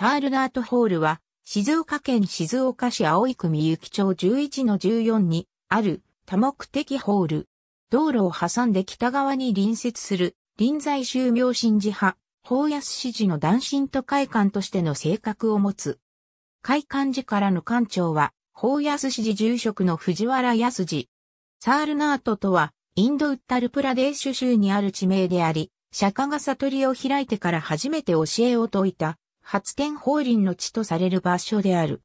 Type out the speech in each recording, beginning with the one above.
サールダートホールは、静岡県静岡市葵区三幸町11-14にある多目的ホール。道路を挟んで北側に隣接する臨済宗明神寺派、法安市寺の男神と会館としての性格を持つ。会館寺からの館長は、法安市寺住職の藤原康二サールナートとは、インドウッタルプラデーシュ州にある地名であり、釈迦が悟りを開いてから初めて教えを説いた発展法輪の地とされる場所である。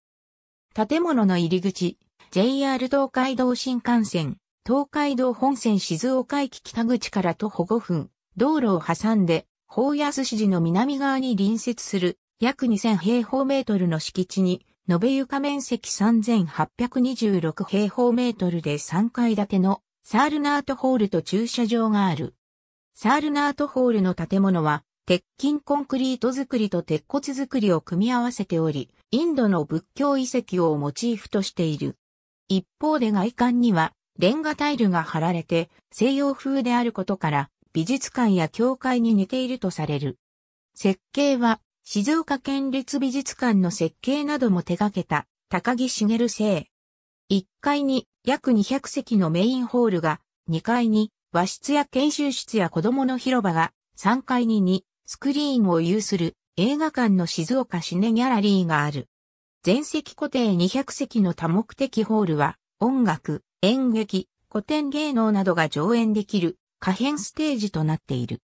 建物の入り口、JR 東海道新幹線、東海道本線静岡駅北口から徒歩5分、道路を挟んで、法安市の南側に隣接する約2000平方メートルの敷地に、延べ床面積3826平方メートルで3階建てのサールナートホールと駐車場がある。サールナートホールの建物は鉄筋コンクリート作りと鉄骨作りを組み合わせており、インドの仏教遺跡をモチーフとしている。一方で外観にはレンガタイルが貼られて西洋風であることから美術館や教会に似ているとされる。設計は静岡県立美術館の設計なども手掛けた高木茂生。1階に約200席のメインホールが、2階に和室や研修室や子供の広場が、3階にスクリーンを有する映画館の静岡シネギャラリーがある。全席固定200席の多目的ホールは音楽、演劇、古典芸能などが上演できる可変ステージとなっている。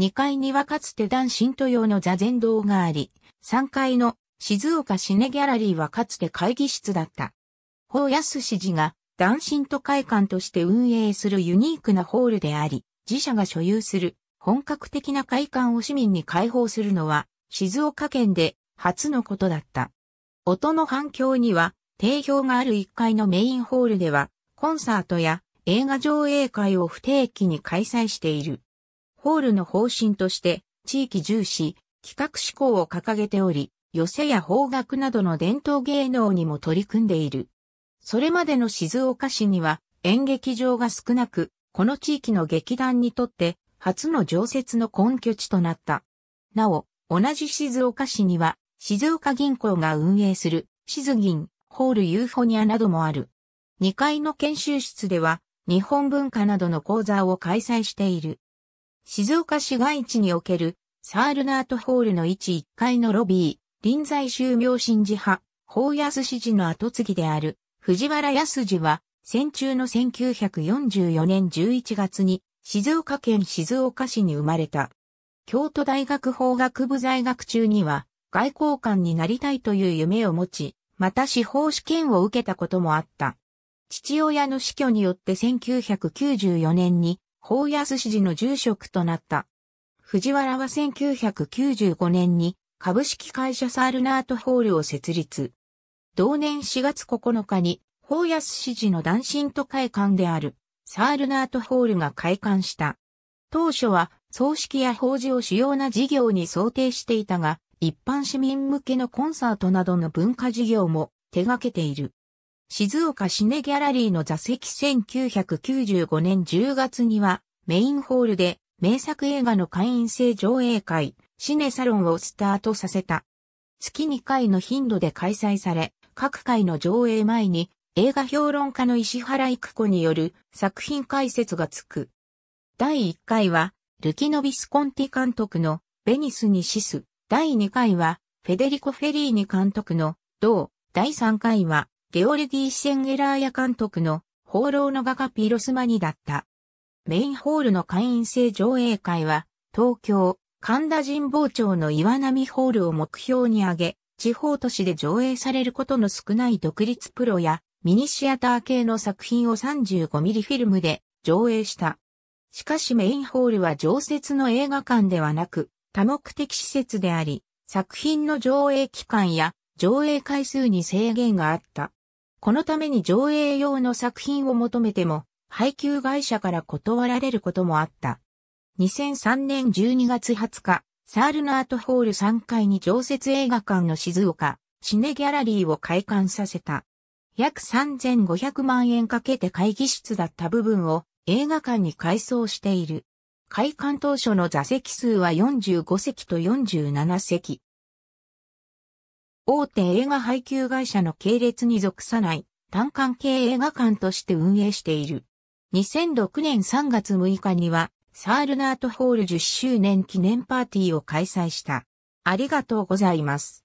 2階にはかつて男神都用の座禅堂があり、3階の静岡シネギャラリーはかつて会議室だった。法安氏が男神都会館として運営するユニークなホールであり、自社が所有する本格的な会館を市民に開放するのは、静岡県で初のことだった。音の反響には、定評がある1階のメインホールでは、コンサートや映画上映会を不定期に開催している。ホールの方針として、地域重視、企画志向を掲げており、寄せや方楽などの伝統芸能にも取り組んでいる。それまでの静岡市には演劇場が少なく、この地域の劇団にとって初の常設の根拠地となった。なお、同じ静岡市には、静岡銀行が運営する、静銀、ホールユーフォニアなどもある。2階の研修室では、日本文化などの講座を開催している。静岡市街地における、サールナートホールの置1階のロビー、臨済宗明神寺派、法安市寺の後継ぎである、藤原安寺は、戦中の1944年11月に、静岡県静岡市に生まれた。京都大学法学部在学中には、外交官になりたいという夢を持ち、また司法試験を受けたこともあった。父親の死去によって1994年に、法安寺の住職となった。藤原は1995年に株式会社サールナートホールを設立。同年4月9日に、法安支持の男神都会館であるサールナートホールが開館した。当初は、葬式や法事を主要な事業に想定していたが、一般市民向けのコンサートなどの文化事業も手掛けている。静岡シネギャラリーの座席1995年10月にはメインホールで名作映画の会員制上映会、シネサロンをスタートさせた。月2回の頻度で開催され、各回の上映前に映画評論家の石原育子による作品解説がつく。第1回は、ルキノビスコンティ監督のベニスにシス。第2回は、フェデリコ・フェリーニ監督の同。第3回は、ゲオルギー・シェンゲラーヤ監督の放浪の画家ピロスマニだった。メインホールの会員制上映会は、東京、神田神保町の岩波ホールを目標に挙げ、地方都市で上映されることの少ない独立プロやミニシアター系の作品を3 5ミリフィルムで上映した。しかしメインホールは常設の映画館ではなく、多目的施設であり、作品の上映期間や上映回数に制限があった。このために上映用の作品を求めても、配給会社から断られることもあった。2003年12月20日、サールナートホール3階に常設映画館の静岡、シネギャラリーを開館させた。約3500万円かけて会議室だった部分を映画館に改装している。開館当初の座席数は45席と47席。大手映画配給会社の系列に属さない単館系映画館として運営している。2006年3月6日にはサールナートホール10周年記念パーティーを開催した。ありがとうございます。